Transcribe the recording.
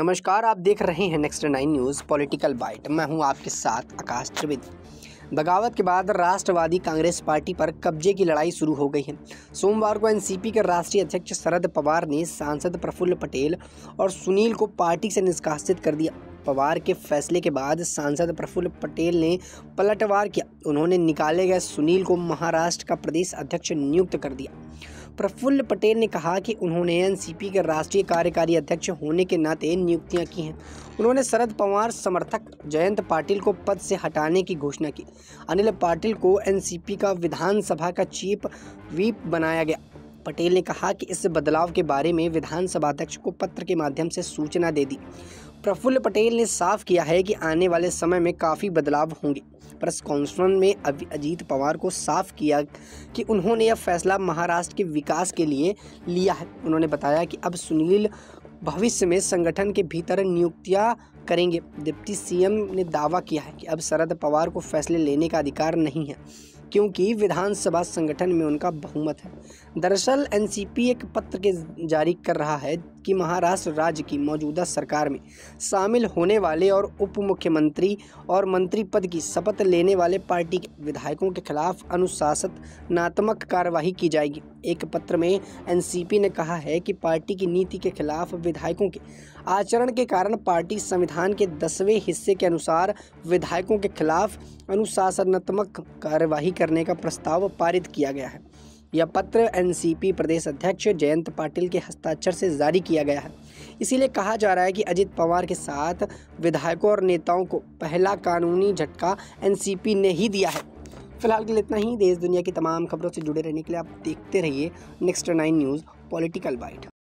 नमस्कार आप देख रहे हैं Next Nine News political bite मैं हूं आपके साथ आकाश त्रिवेदी बगावत के बाद राष्ट्रवादी कांग्रेस पार्टी पर कब्जे की लड़ाई शुरू हो गई है सोमवार को एनसीपी के राष्ट्रीय अध्यक्ष शरद पवार ने सांसद प्रफुल्ल पटेल और सुनील को पार्टी से निष्कासित कर दिया पवार के फैसले के बाद सांसद प्रफुल्ल पटेल ने पलटवार किया उन्होंने निकाले गए सुनील को महाराष्ट्र का प्रदेश अध्यक्ष नियुक्त कर दिया प्रफुल्ल पटेल ने कहा कि उन्होंने एनसीपी के राष्ट्रीय कार्यकारी अध्यक्ष होने के नाते नियुक्तियां की हैं उन्होंने शरद पवार समर्थक जयंत पाटिल को पद से हटाने की घोषणा की अनिल पाटिल को एनसीपी का विधानसभा का चीफ व्हीप बनाया गया पटेल ने कहा कि इस बदलाव के बारे में विधानसभा अध्यक्ष को पत्र के माध्यम से सूचना दे दी प्रफुल्ल पटेल ने साफ किया है कि आने वाले समय में काफ़ी बदलाव होंगे प्रेस कॉन्फ्रेंस में अजीत पवार को साफ किया कि उन्होंने यह फैसला महाराष्ट्र के विकास के लिए लिया है उन्होंने बताया कि अब सुनील भविष्य में संगठन के भीतर नियुक्तियां करेंगे डिप्टी सीएम ने दावा किया है कि अब शरद पवार को फैसले लेने का अधिकार नहीं है क्योंकि विधानसभा संगठन में उनका बहुमत है दरअसल एनसीपी एक पत्र के जारी कर रहा है कि महाराष्ट्र राज्य की मौजूदा सरकार में शामिल होने वाले और उप मुख्यमंत्री और मंत्री पद की शपथ लेने वाले पार्टी के विधायकों के खिलाफ अनुशासनात्मक कार्रवाई की जाएगी एक पत्र में एनसीपी ने कहा है कि पार्टी की नीति के खिलाफ विधायकों के आचरण के कारण पार्टी संविधान के दसवें हिस्से के अनुसार विधायकों के खिलाफ अनुशासनात्मक कार्यवाही करने का प्रस्ताव पारित किया गया है यह पत्र एनसीपी प्रदेश अध्यक्ष जयंत पाटिल के हस्ताक्षर से जारी किया गया है इसीलिए कहा जा रहा है कि अजित पवार के साथ विधायकों और नेताओं को पहला कानूनी झटका एनसीपी ने ही दिया है फिलहाल के लिए इतना ही देश दुनिया की तमाम खबरों से जुड़े रहने के लिए आप देखते रहिए Next Nine News political bite